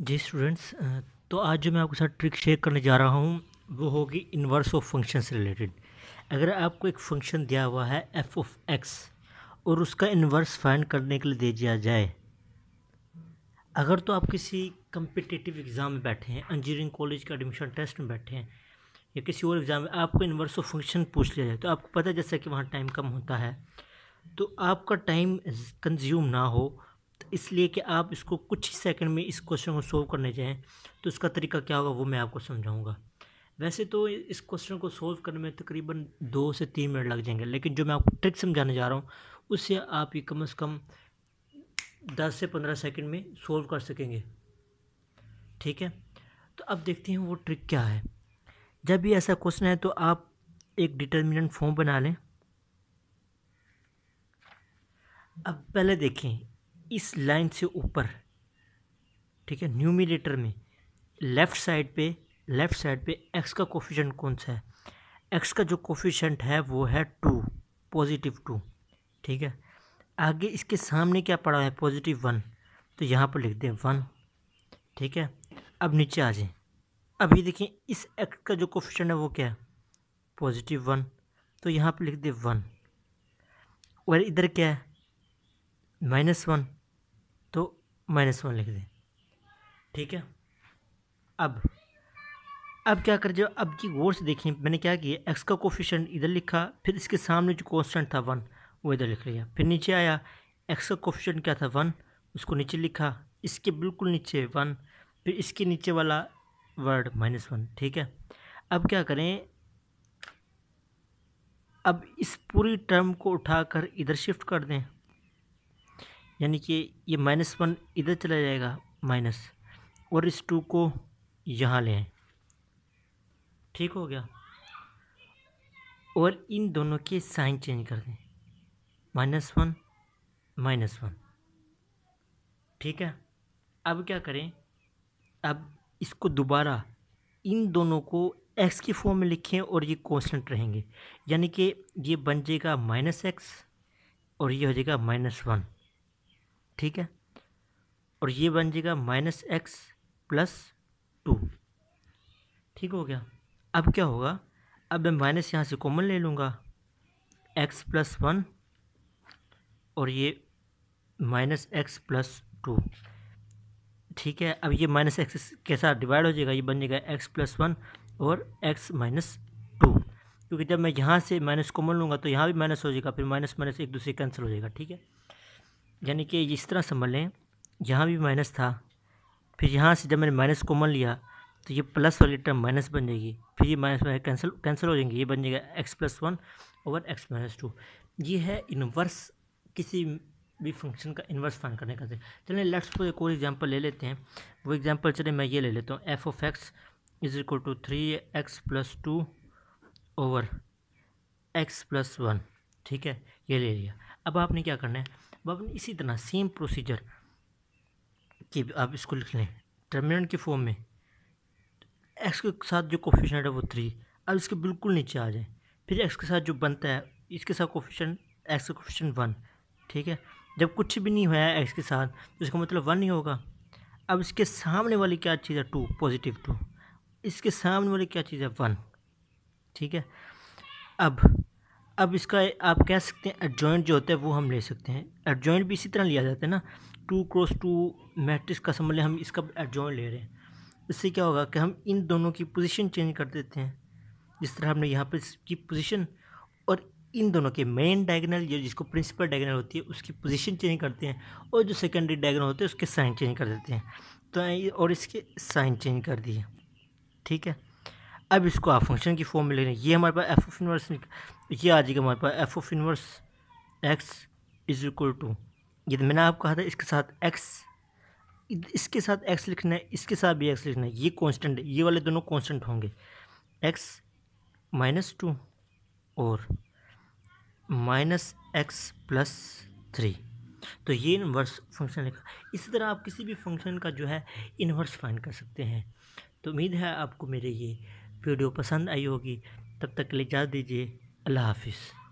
जी students तो आज जो मैं आपके साथ ट्रिक शेयर करने जा रहा हूँ वो होगी इन्वर्स ऑफ फंक्शन से रिलेटेड अगर आपको एक फंक्शन दिया हुआ है एफ ऑफ एक्स और उसका इन्वर्स फाइंड करने के लिए दे दिया जाए अगर तो आप किसी कंपिटेटिव एग्ज़ाम में बैठे हैं इंजीनियरिंग कॉलेज का एडमिशन टेस्ट में बैठे हैं या किसी और एग्ज़ाम में आपको इन्वर्स ऑफ फंक्शन पूछ लिया जाए तो आपको पता है जैसा कि वहाँ टाइम कम होता है तो आपका टाइम कंज्यूम ना हो तो इसलिए कि आप इसको कुछ ही सेकंड में इस क्वेश्चन को सोल्व करने जाएँ तो इसका तरीका क्या होगा वो मैं आपको समझाऊँगा वैसे तो इस क्वेश्चन को सोल्व करने में तकरीबन दो से तीन मिनट लग जाएंगे लेकिन जो मैं आपको ट्रिक समझाने जा रहा हूँ उससे आप ये कम अज़ कम दस से पंद्रह सेकेंड में सोल्व कर सकेंगे ठीक है तो अब देखते हैं वो ट्रिक क्या है जब भी ऐसा क्वेश्चन है तो आप एक डिटर्मिनेंट फॉर्म बना लें अब पहले देखें इस लाइन से ऊपर ठीक है न्यूमिनेटर में लेफ़्ट साइड पे लेफ़्ट साइड पे एक्स का कोफिशेंट कौन सा है एक्स का जो कोफिशेंट है वो है टू पॉजिटिव टू ठीक है आगे इसके सामने क्या पड़ा है पॉजिटिव वन तो यहाँ पर लिख दें वन ठीक है अब नीचे आ जाए अभी देखें इस एक्स का जो कोफिशेंट है वो क्या है पॉजिटिव वन तो यहाँ पर लिख दें वन और इधर क्या है माइनस वन माइनस वन लिख दें ठीक है अब अब क्या कर जाओ अब की गौर से देखिए मैंने क्या किया एक्स का कोफिशेंट इधर लिखा फिर इसके सामने जो कॉन्स्टेंट था वन वो इधर लिख लिया फिर नीचे आया एक्स का कोफिशेंट क्या था वन उसको नीचे लिखा इसके बिल्कुल नीचे वन फिर इसके नीचे वाला वर्ड माइनस वन ठीक है अब क्या करें अब इस पूरी टर्म को उठाकर इधर शिफ्ट कर दें यानी कि ये माइनस वन इधर चला जाएगा माइनस और इस टू को यहाँ लें ठीक हो गया और इन दोनों के साइन चेंज कर दें माइनस वन माइनस वन ठीक है अब क्या करें अब इसको दोबारा इन दोनों को एक्स की फॉर्म में लिखें और ये कॉन्स्टेंट रहेंगे यानी कि ये बन जाएगा माइनस एक्स और ये हो जाएगा माइनस वन ठीक है और ये बन जाएगा माइनस एक्स प्लस टू ठीक हो गया अब क्या होगा अब मैं माइनस यहाँ से कॉमन ले लूँगा एक्स प्लस वन और ये माइनस एक्स प्लस टू ठीक है अब ये माइनस एक्स के साथ डिवाइड हो जाएगा ये बन जाएगा एक्स प्लस वन और एक्स माइनस टू क्योंकि जब मैं यहाँ से माइनस कॉमन लूँगा तो यहाँ भी माइनस हो जाएगा फिर माइनस माइनस एक दूसरे कैंसिल हो जाएगा ठीक है यानी कि इस तरह समझ लें यहाँ भी माइनस था फिर यहाँ से जब मैंने माइनस कॉमन लिया तो ये प्लस वाली टर्म माइनस बन जाएगी फिर ये माइनस में कैंसिल कैंसिल हो जाएंगे ये बन जाएगा x plus one over x minus two ये है इनवर्स किसी भी फंक्शन का इन्वर्स फाइन करने का चलिए लेट्स को एक और एग्जांपल ले लेते हैं वो एग्जांपल चले मैं ये ले लेता हूँ f of x is equal to three x plus two over x plus one ठीक है ये ले लिया अब आपने क्या करना है अब इसी तरह सेम प्रोसीजर कि आप इसको लिख लें टर्मिनेंट के फॉर्म में एक्स के साथ जो कोफिशेंट है वो थ्री अब इसके बिल्कुल नीचे आ जाए फिर एक्स के साथ जो बनता है इसके साथ कोफिशेंट एक्स का कोफिशेंट वन ठीक है जब कुछ भी नहीं हुआ है एक्स के साथ तो इसका मतलब वन ही होगा अब इसके सामने वाली क्या चीज़ है टू पॉजिटिव टू इसके सामने वाली क्या चीज़ है वन ठीक है अब अब इसका आप कह सकते हैं एडजॉइंट जो होता है वो हम ले सकते हैं एडजॉइंट भी इसी तरह लिया जाता है ना टू क्रॉस टू मैट्रिक्स का समझ लें हम इसका एडजॉइंट ले रहे हैं इससे क्या होगा कि हम इन दोनों की पोजीशन चेंज कर देते हैं जिस तरह हमने यहाँ पर इसकी पोजीशन और इन दोनों के मेन डायगनल या जिसको प्रिंसिपल डायगनल होती है उसकी पोजिशन चेंज करते हैं और जो सेकेंडरी डायगनल होते हैं उसके साइन चेंज कर देते हैं तो और इसके साइन चेंज कर दिए ठीक है अब इसको आप फंक्शन की फॉर्म में ले लें ये हमारे पास एफ ऑफ इनवर्स ये आ जाएगा हमारे पास f of inverse x is equal to ये तो मैंने आपको कहा था इसके साथ एक्स इसके साथ एक्स लिखना है इसके साथ भी एक्स लिखना है ये कांस्टेंट ये वाले दोनों कांस्टेंट होंगे एक्स माइनस टू और माइनस एक्स प्लस थ्री तो ये इनवर्स फंक्शन लिखा इसी तरह आप किसी भी फंक्शन का जो है इनवर्स फाइंड कर सकते हैं तो उम्मीद है आपको मेरे ये वीडियो पसंद आई होगी तब तक के लिए इजाज़त दीजिए अल्लाह हाफिज़